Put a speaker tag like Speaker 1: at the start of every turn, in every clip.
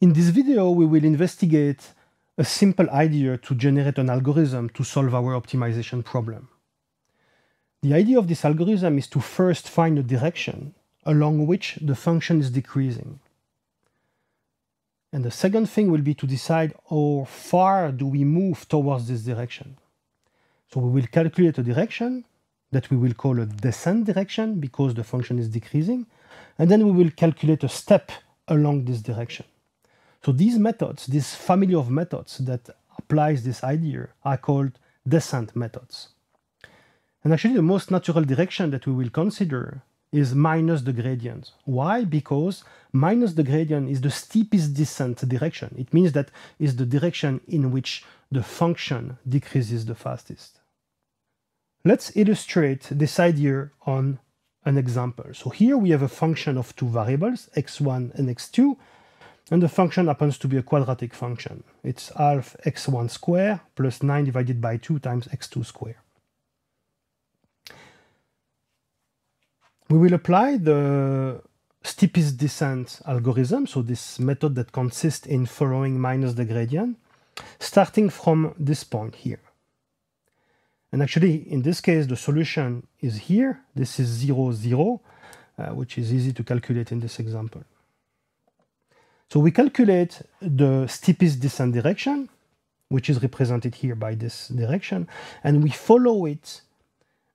Speaker 1: In this video, we will investigate a simple idea to generate an algorithm to solve our optimization problem. The idea of this algorithm is to first find a direction along which the function is decreasing. And the second thing will be to decide how far do we move towards this direction. So we will calculate a direction that we will call a descent direction because the function is decreasing. And then we will calculate a step along this direction. So these methods, this family of methods that applies this idea are called descent methods. And actually the most natural direction that we will consider is minus the gradient. Why? Because minus the gradient is the steepest descent direction. It means that is the direction in which the function decreases the fastest. Let's illustrate this idea on an example. So here we have a function of two variables, x1 and x2, and the function happens to be a quadratic function. It's half x1 square plus 9 divided by 2 times x2 square. We will apply the steepest descent algorithm, so this method that consists in following minus the gradient, starting from this point here. And actually, in this case, the solution is here. This is 0, 0, uh, which is easy to calculate in this example. So we calculate the steepest descent direction, which is represented here by this direction, and we follow it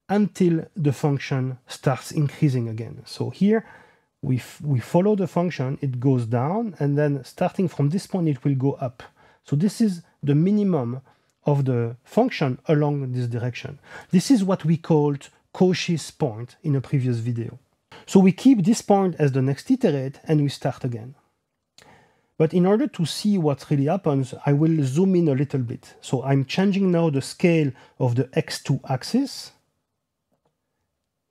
Speaker 1: until the function starts increasing again. So here we, we follow the function, it goes down, and then starting from this point, it will go up. So this is the minimum of the function along this direction. This is what we called Cauchy's point in a previous video. So we keep this point as the next iterate and we start again. But in order to see what really happens, I will zoom in a little bit. So I'm changing now the scale of the X2 axis.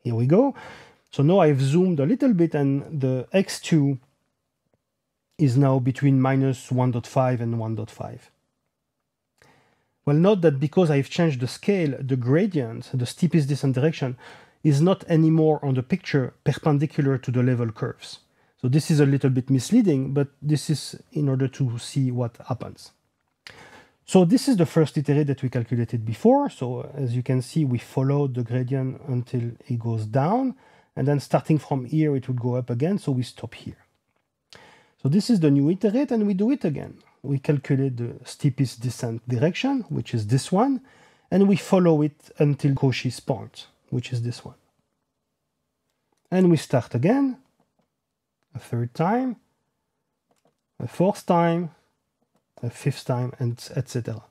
Speaker 1: Here we go. So now I've zoomed a little bit and the X2 is now between minus 1.5 and 1.5. Well, note that because I've changed the scale, the gradient, the steepest descent direction, is not anymore on the picture perpendicular to the level curves. So this is a little bit misleading, but this is in order to see what happens. So this is the first iterate that we calculated before. So as you can see, we followed the gradient until it goes down. And then starting from here, it would go up again. So we stop here. So this is the new iterate and we do it again. We calculate the steepest descent direction, which is this one. And we follow it until Cauchy's point, which is this one. And we start again a third time, a fourth time, a fifth time, and etc.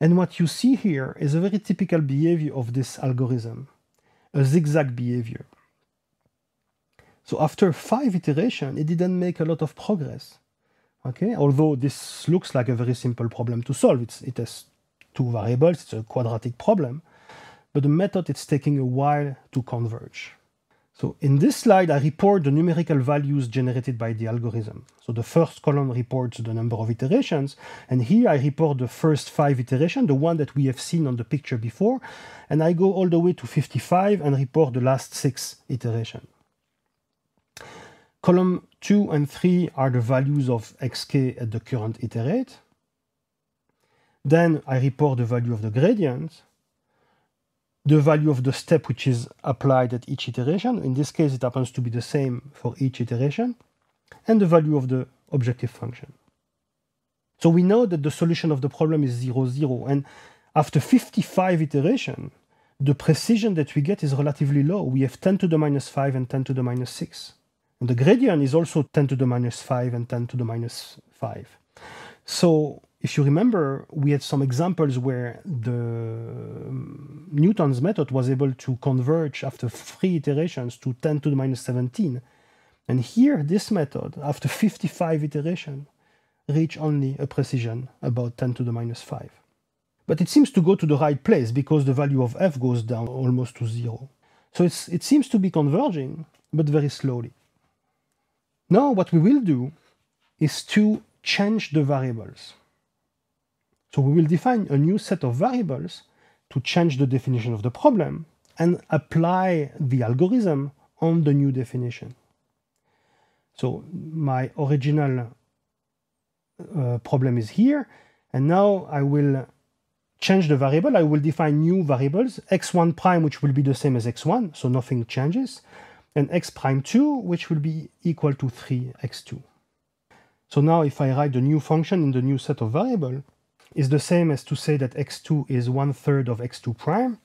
Speaker 1: And what you see here is a very typical behavior of this algorithm, a zigzag behavior. So after five iterations, it didn't make a lot of progress. Okay, although this looks like a very simple problem to solve. It's, it has two variables, it's a quadratic problem, but the method it's taking a while to converge. So in this slide, I report the numerical values generated by the algorithm. So the first column reports the number of iterations, and here I report the first five iterations, the one that we have seen on the picture before, and I go all the way to 55 and report the last six iterations. Column 2 and 3 are the values of xk at the current iterate. Then I report the value of the gradient, the value of the step which is applied at each iteration. In this case, it happens to be the same for each iteration, and the value of the objective function. So we know that the solution of the problem is 0, 0, and after 55 iteration, the precision that we get is relatively low. We have 10 to the minus 5 and 10 to the minus 6. And the gradient is also 10 to the minus 5 and 10 to the minus 5. So if you remember, we had some examples where the um, Newton's method was able to converge after three iterations to 10 to the minus 17. And here, this method, after 55 iterations, reach only a precision about 10 to the minus 5. But it seems to go to the right place because the value of f goes down almost to zero. So it seems to be converging, but very slowly. Now what we will do is to change the variables. So we will define a new set of variables to change the definition of the problem and apply the algorithm on the new definition. So my original uh, problem is here, and now I will change the variable. I will define new variables, x1 prime, which will be the same as x1, so nothing changes, and x prime 2, which will be equal to 3x2. So now if I write the new function in the new set of variable, is the same as to say that x2 is one third of x2 prime,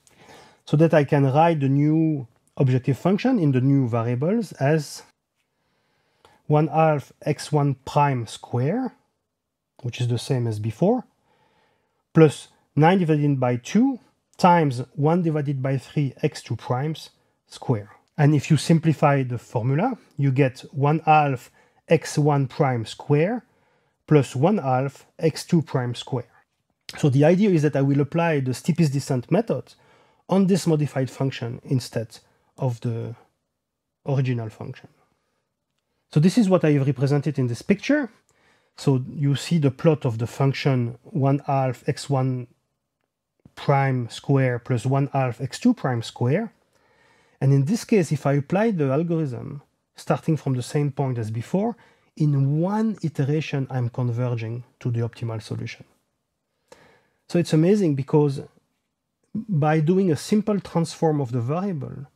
Speaker 1: so that I can write the new objective function in the new variables as 1 half x1 prime square, which is the same as before, plus 9 divided by 2 times 1 divided by 3 x2 primes square. And if you simplify the formula, you get 1 half x1 prime square plus 1 half x2 prime square. So the idea is that I will apply the steepest descent method on this modified function instead of the original function. So this is what I have represented in this picture. So you see the plot of the function 1 half x1 prime square plus 1 half x2 prime square. And in this case, if I apply the algorithm starting from the same point as before, in one iteration, I'm converging to the optimal solution. So it's amazing because by doing a simple transform of the variable,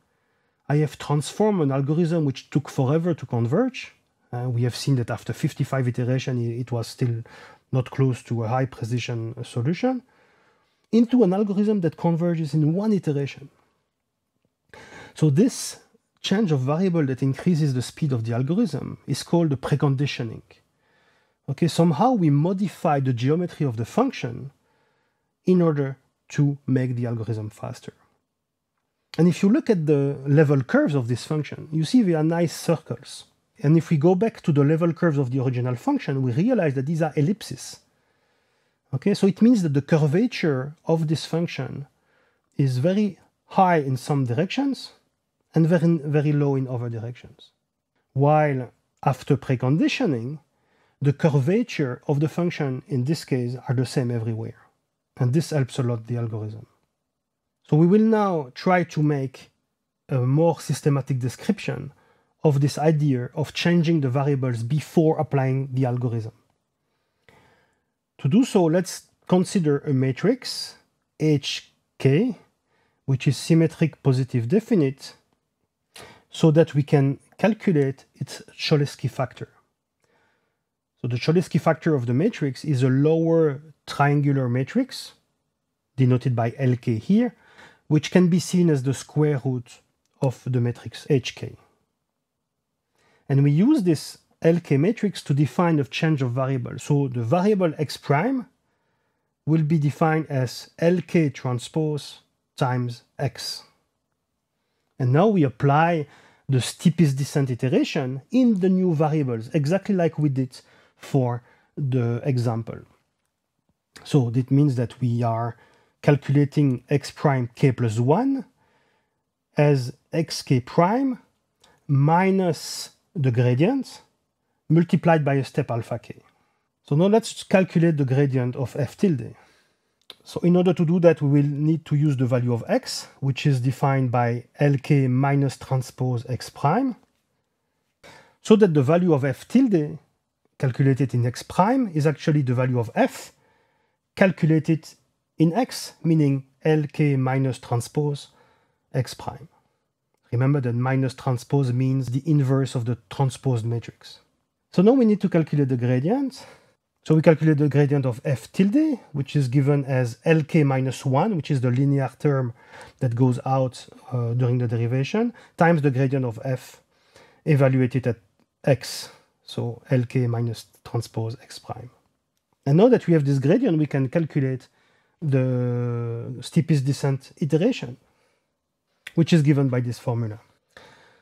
Speaker 1: I have transformed an algorithm which took forever to converge. Uh, we have seen that after 55 iteration, it was still not close to a high precision uh, solution, into an algorithm that converges in one iteration. So this change of variable that increases the speed of the algorithm is called the preconditioning. Okay, somehow we modify the geometry of the function in order to make the algorithm faster. And if you look at the level curves of this function, you see they are nice circles. And if we go back to the level curves of the original function, we realize that these are ellipses. Okay, so it means that the curvature of this function is very high in some directions and very, very low in other directions. While after preconditioning, the curvature of the function in this case are the same everywhere. And this helps a lot the algorithm. So we will now try to make a more systematic description of this idea of changing the variables before applying the algorithm. To do so, let's consider a matrix HK, which is symmetric positive definite, so that we can calculate its Cholesky factor. So the Cholesky factor of the matrix is a lower triangular matrix, denoted by LK here, which can be seen as the square root of the matrix HK. And we use this LK matrix to define the change of variable. So the variable X prime will be defined as LK transpose times X. And now we apply the steepest descent iteration in the new variables, exactly like we did for the example. So that means that we are calculating x prime k plus 1 as xk prime minus the gradient multiplied by a step alpha k. So now let's calculate the gradient of f tilde. So in order to do that, we will need to use the value of x, which is defined by lk minus transpose x prime, so that the value of f tilde calculated in x prime is actually the value of f calculated in x, meaning lk minus transpose x prime. Remember that minus transpose means the inverse of the transposed matrix. So now we need to calculate the gradient. So we calculate the gradient of f tilde, which is given as lk minus 1, which is the linear term that goes out uh, during the derivation, times the gradient of f evaluated at x so Lk minus transpose x prime. And now that we have this gradient, we can calculate the steepest descent iteration, which is given by this formula.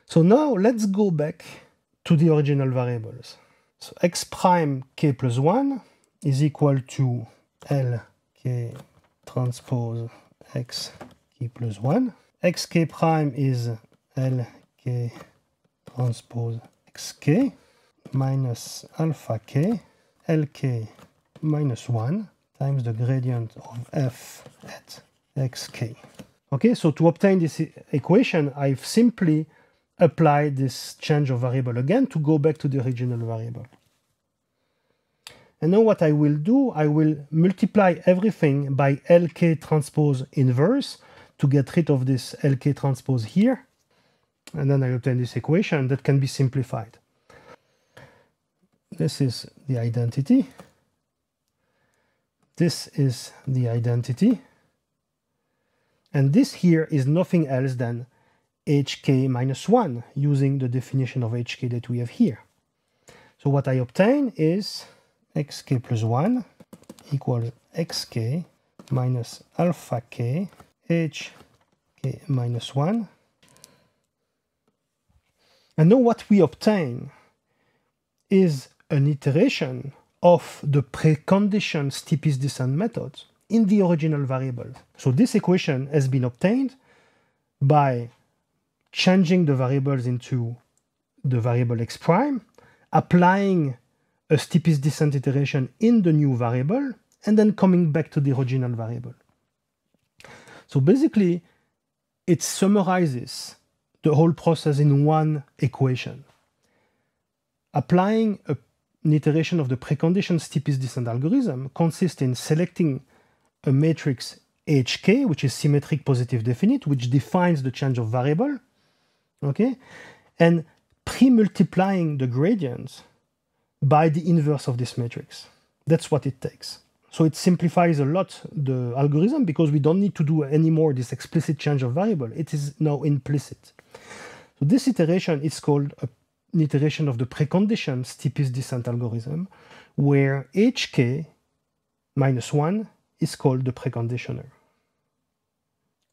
Speaker 1: So now let's go back to the original variables. So x prime k plus 1 is equal to L k transpose x k plus 1. x k prime is L k transpose x k minus alpha k, lk minus 1 times the gradient of f at xk. Okay, so to obtain this equation, I've simply applied this change of variable again to go back to the original variable. And now what I will do, I will multiply everything by LK transpose inverse to get rid of this LK transpose here. And then I obtain this equation that can be simplified this is the identity. This is the identity. And this here is nothing else than hk minus 1 using the definition of hk that we have here. So what I obtain is xk plus 1 equals xk minus alpha k hk minus 1. And now what we obtain is an iteration of the preconditioned steepest descent method in the original variable. So this equation has been obtained by changing the variables into the variable x prime, applying a steepest descent iteration in the new variable, and then coming back to the original variable. So basically, it summarizes the whole process in one equation. Applying a an iteration of the precondition steepest descent algorithm consists in selecting a matrix HK, which is symmetric positive definite, which defines the change of variable, okay, and pre-multiplying the gradients by the inverse of this matrix. That's what it takes. So it simplifies a lot the algorithm because we don't need to do any more this explicit change of variable. It is now implicit. So this iteration is called a iteration of the precondition steepest descent algorithm, where hk minus 1 is called the preconditioner.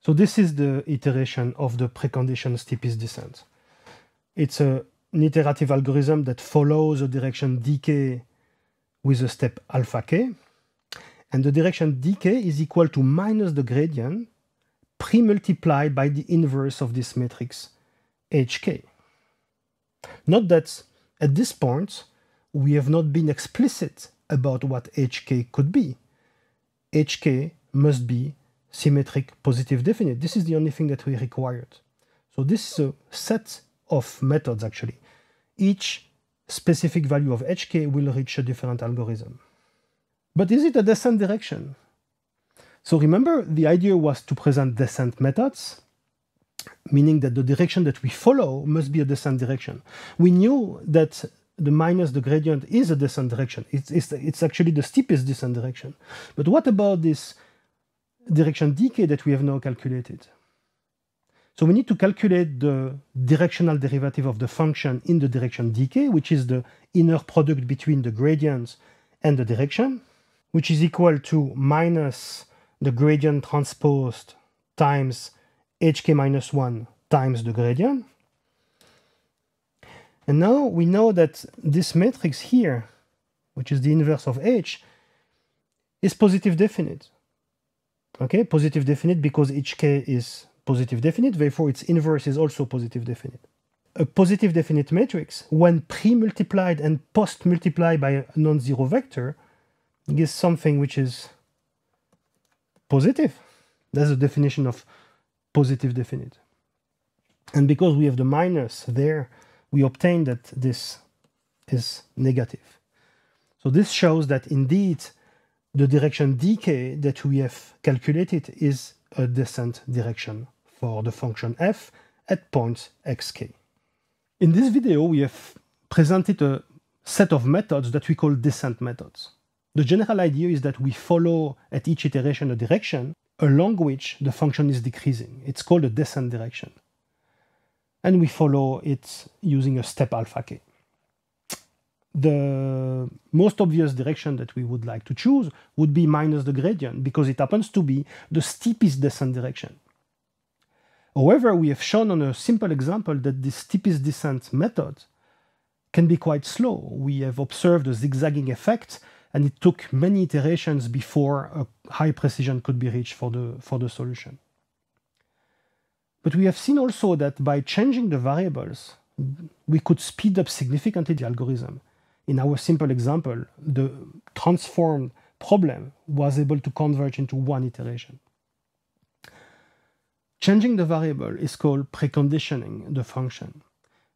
Speaker 1: So this is the iteration of the precondition steepest descent. It's a, an iterative algorithm that follows the direction dk with the step alpha k. And the direction dk is equal to minus the gradient pre-multiplied by the inverse of this matrix hk. Note that at this point, we have not been explicit about what HK could be. HK must be symmetric positive definite. This is the only thing that we required. So this is a set of methods actually. Each specific value of HK will reach a different algorithm. But is it a descent direction? So remember, the idea was to present descent methods meaning that the direction that we follow must be a descent direction. We knew that the minus the gradient is a descent direction. It's, it's, it's actually the steepest descent direction. But what about this direction d k that we have now calculated? So we need to calculate the directional derivative of the function in the direction d k, which is the inner product between the gradients and the direction, which is equal to minus the gradient transposed times hk minus 1 times the gradient. And now we know that this matrix here, which is the inverse of h, is positive definite. Okay, positive definite because hk is positive definite, therefore its inverse is also positive definite. A positive definite matrix, when pre-multiplied and post-multiplied by a non-zero vector, gives something which is positive. That's the definition of positive definite. And because we have the minus there, we obtain that this is negative. So this shows that indeed the direction dk that we have calculated is a descent direction for the function f at point xk. In this video, we have presented a set of methods that we call descent methods. The general idea is that we follow at each iteration a direction along which the function is decreasing. It's called a descent direction. And we follow it using a step alpha k. The most obvious direction that we would like to choose would be minus the gradient because it happens to be the steepest descent direction. However, we have shown on a simple example that this steepest descent method can be quite slow. We have observed a zigzagging effect and it took many iterations before a high precision could be reached for the, for the solution. But we have seen also that by changing the variables, we could speed up significantly the algorithm. In our simple example, the transformed problem was able to converge into one iteration. Changing the variable is called preconditioning the function.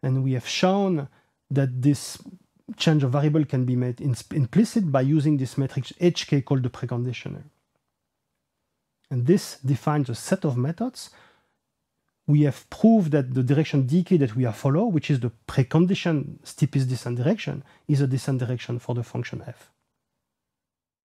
Speaker 1: And we have shown that this change of variable can be made implicit by using this matrix HK called the preconditioner. And this defines a set of methods. We have proved that the direction dk that we are follow, which is the precondition steepest descent direction, is a descent direction for the function f.